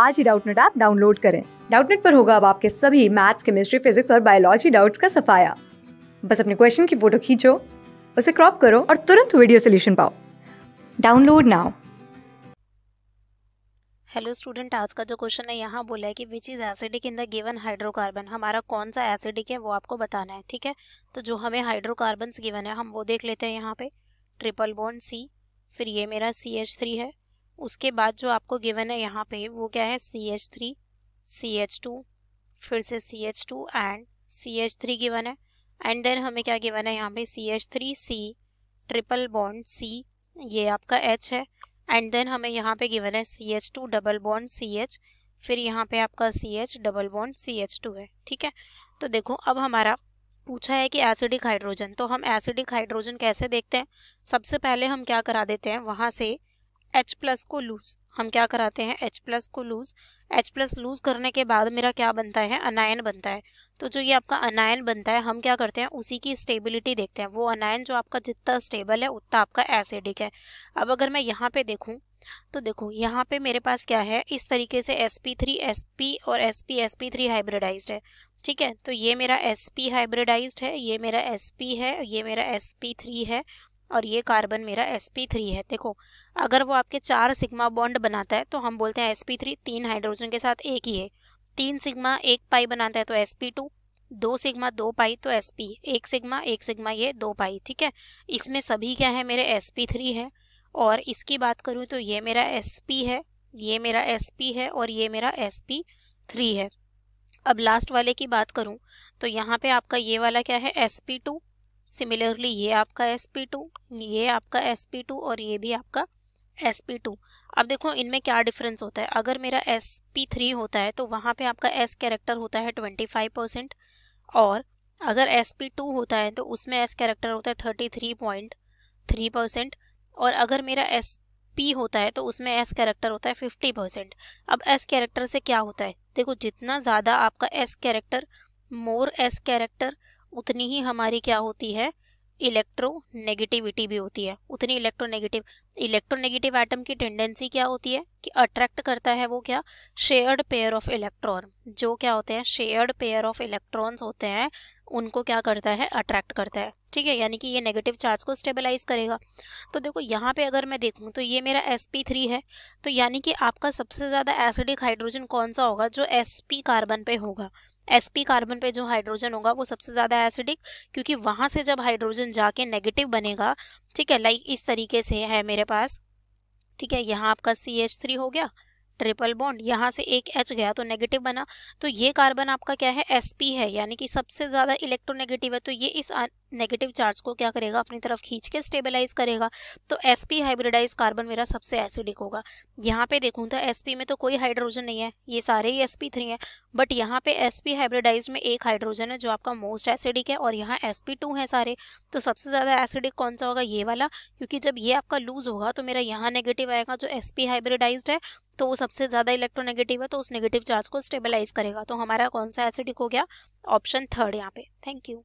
आज ही Doubtnut app download करें डाउटनेट पर होगा अब आपके सभी मैथ्स केमिस्ट्री फिजिक्स और बायोलॉजी डाउट्स का सफाया बस अपने क्वेश्चन की फोटो खींचो उसे क्रॉप करो और तुरंत वीडियो सोल्यूशन पाओ डाउनलोड नाउ हेलो स्टूडेंट आज का जो क्वेश्चन है यहाँ बोला है कि which is acidic in the given hydrocarbon हमारा कौन सा एसिडिक है वो आपको बताना है ठीक है तो जो हमें हाइड्रोकार्बन गिवन है हम वो देख लेते हैं यहाँ पे ट्रिपल बॉन्ड सी फिर ये मेरा सी एच थ्री है उसके बाद जो आपको गिवन है यहाँ पे वो क्या है C H three C H two फिर से C H two and C H three given है एंड देन हमें क्या गिवन है यहाँ पे C H three C triple bond C ये आपका एच है एंड देन हमें यहाँ पे गिवन है C H two double bond C H फिर यहाँ पे आपका C H double bond C H two है ठीक है तो देखो अब हमारा पूछा है कि एसिडिक हाइड्रोजन तो हम एसिडिक हाइड्रोजन कैसे देखते हैं सबसे पहले हम क्या करा देते हैं वहाँ से एच प्लस को लूज हम क्या कराते हैं एच प्लस को लूज एच प्लस लूज करने के बाद मेरा क्या बनता है अनायन बनता है तो जो ये आपका अनायन बनता है हम क्या करते हैं उसी की स्टेबिलिटी देखते हैं वो अनायन जो आपका जितना स्टेबल है उतना आपका एसिडिक है अब अगर मैं यहाँ पे देखूँ तो देखो यहाँ पे मेरे पास क्या है इस तरीके से sp3 sp और sp sp3 हाइब्रिडाइज्ड है ठीक है तो ये मेरा sp हाइब्रिडाइज्ड है ये मेरा sp है ये मेरा sp3 है और ये कार्बन मेरा sp3 है देखो अगर वो आपके चार सिग्मा बॉन्ड बनाता है तो हम बोलते हैं sp3 तीन हाइड्रोजन के साथ एक ही है तीन सिग्मा एक पाई बनाता है तो sp2 दो सिग्मा दो पाई तो sp एक सिग्मा एक सिग्मा ये दो पाई ठीक है इसमें सभी क्या है मेरे sp3 है और इसकी बात करूँ तो ये मेरा पी है ये मेरा पी है और ये मेरा थ्री है अब लास्ट वाले की बात करूँ तो यहाँ पे आपका ये वाला क्या है sp2 सिमिलरली ये आपका sp2 ये आपका sp2 और ये भी आपका sp2 अब देखो इनमें क्या डिफरेंस होता है अगर मेरा sp3 होता है तो वहाँ पे आपका s कैरेक्टर होता है 25 परसेंट और अगर sp2 होता है तो उसमें s कैरेक्टर होता है 33.3 परसेंट और अगर मेरा एस पी होता है तो उसमें एस कैरेक्टर होता है फिफ्टी परसेंट अब एस कैरेक्टर से क्या होता है देखो जितना ज़्यादा आपका S character more S character उतनी ही हमारी क्या होती है इलेक्ट्रोनेगेटिविटी भी होती है उतनी इलेक्ट्रोनेगेटिव इलेक्ट्रोनेगेटिव एटम की टेंडेंसी क्या होती है कि अट्रैक्ट करता है वो क्या शेयर्ड पेयर ऑफ इलेक्ट्रॉन जो क्या होते हैं शेयर्ड पेयर ऑफ इलेक्ट्रॉन्स होते हैं उनको क्या करता है अट्रैक्ट करता है ठीक है यानी कि ये नेगेटिव चार्ज को स्टेबलाइज करेगा तो देखो यहाँ पे अगर मैं देखूँ तो ये मेरा एस पी थ्री है तो यानी कि आपका सबसे ज़्यादा एसिडिक हाइड्रोजन कौन सा होगा जो एस पी कार्बन पे होगा एस पी कार्बन पे जो हाइड्रोजन होगा वो सबसे ज़्यादा एसिडिक क्योंकि वहाँ से जब हाइड्रोजन जाके नेगेटिव बनेगा ठीक है लाइक इस तरीके से है मेरे पास ठीक है यहाँ आपका सी एच थ्री हो गया ट्रिपल बॉन्ड यहाँ से एक एच गया तो नेगेटिव बना तो ये कार्बन आपका क्या है एस पी है यानी कि सबसे ज़्यादा इलेक्ट्रोनेगेटिव है तो ये इस नेगेटिव चार्ज को क्या करेगा अपनी तरफ खींच के स्टेबलाइज करेगा तो एस पी हाइब्रिडाइज कार्बन मेरा सबसे एसिडिक होगा यहाँ पे देखूँ तो एस में तो कोई हाइड्रोजन नहीं है ये सारे ही एस पी थ्री हैं बट यहाँ पे एस पी हाइब्रिडाइज में एक हाइड्रोजन है जो आपका मोस्ट एसिडिक है और यहाँ एस पी टू है सारे तो सबसे ज़्यादा एसिडिक कौन सा होगा ये वाला क्योंकि जब ये आपका लूज होगा तो मेरा यहाँ नेगेटिव आएगा जो एस पी हाइब्रिडाइज है तो वो सबसे ज़्यादा इलेक्ट्रोनेगेटिव है तो उस नेगेटिव चार्ज को स्टेबलाइज करेगा तो हमारा कौन सा एसिडिक हो गया ऑप्शन थर्ड यहाँ पे थैंक यू